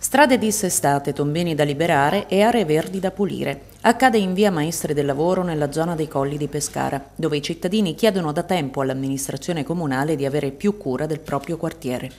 Strade dissestate, tombini da liberare e aree verdi da pulire. Accade in via Maestre del Lavoro nella zona dei Colli di Pescara, dove i cittadini chiedono da tempo all'amministrazione comunale di avere più cura del proprio quartiere.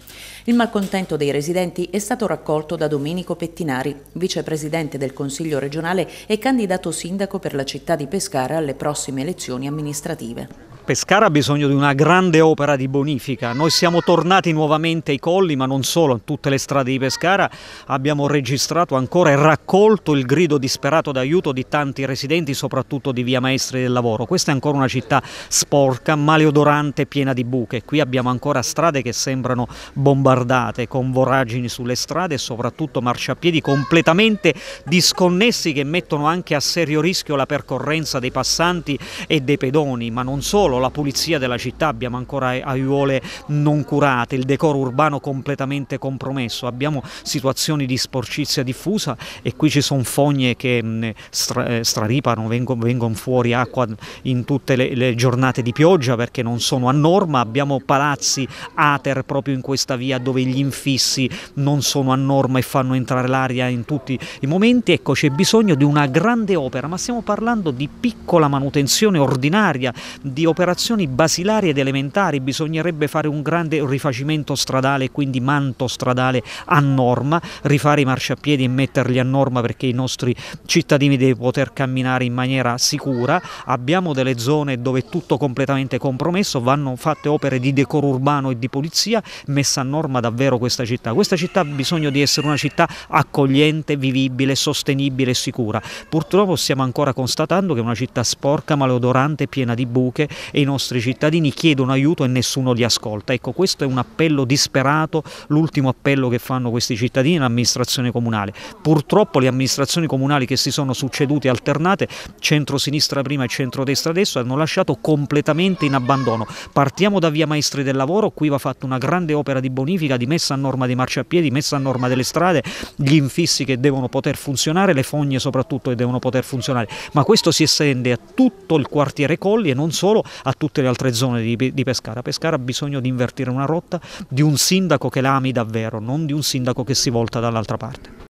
Il malcontento dei residenti è stato raccolto da Domenico Pettinari, vicepresidente del Consiglio regionale e candidato sindaco per la città di Pescara alle prossime elezioni amministrative. Pescara ha bisogno di una grande opera di bonifica, noi siamo tornati nuovamente ai colli ma non solo, in tutte le strade di Pescara abbiamo registrato ancora e raccolto il grido disperato d'aiuto di tanti residenti soprattutto di via Maestri del Lavoro, questa è ancora una città sporca, maleodorante, piena di buche, qui abbiamo ancora strade che sembrano bombardate con voragini sulle strade e soprattutto marciapiedi completamente disconnessi che mettono anche a serio rischio la percorrenza dei passanti e dei pedoni, ma non solo, la pulizia della città, abbiamo ancora aiuole non curate, il decoro urbano completamente compromesso, abbiamo situazioni di sporcizia diffusa e qui ci sono fogne che mm, stra eh, straripano, vengono, vengono, fuori acqua in tutte le, le giornate di pioggia perché non sono a norma, abbiamo palazzi ater proprio in questa via dove gli infissi non sono a norma e fanno entrare l'aria in tutti i momenti, ecco c'è bisogno di una grande opera, ma stiamo parlando di piccola manutenzione ordinaria, di operazioni operazioni basilari ed elementari, bisognerebbe fare un grande rifacimento stradale, quindi manto stradale a norma, rifare i marciapiedi e metterli a norma perché i nostri cittadini devono poter camminare in maniera sicura, abbiamo delle zone dove è tutto completamente compromesso, vanno fatte opere di decoro urbano e di polizia, messa a norma davvero questa città. Questa città ha bisogno di essere una città accogliente, vivibile, sostenibile e sicura. Purtroppo stiamo ancora constatando che è una città sporca, maleodorante, piena di buche e i nostri cittadini chiedono aiuto e nessuno li ascolta. Ecco, questo è un appello disperato, l'ultimo appello che fanno questi cittadini all'amministrazione comunale. Purtroppo le amministrazioni comunali che si sono succedute e alternate, centrosinistra prima e centrodestra adesso, hanno lasciato completamente in abbandono. Partiamo da via Maestri del Lavoro, qui va fatta una grande opera di bonifica, di messa a norma dei marciapiedi, messa a norma delle strade, gli infissi che devono poter funzionare, le fogne soprattutto che devono poter funzionare, ma questo si estende a tutto il quartiere Colli e non solo, a tutte le altre zone di, di Pescara. Pescara ha bisogno di invertire una rotta di un sindaco che la ami davvero, non di un sindaco che si volta dall'altra parte.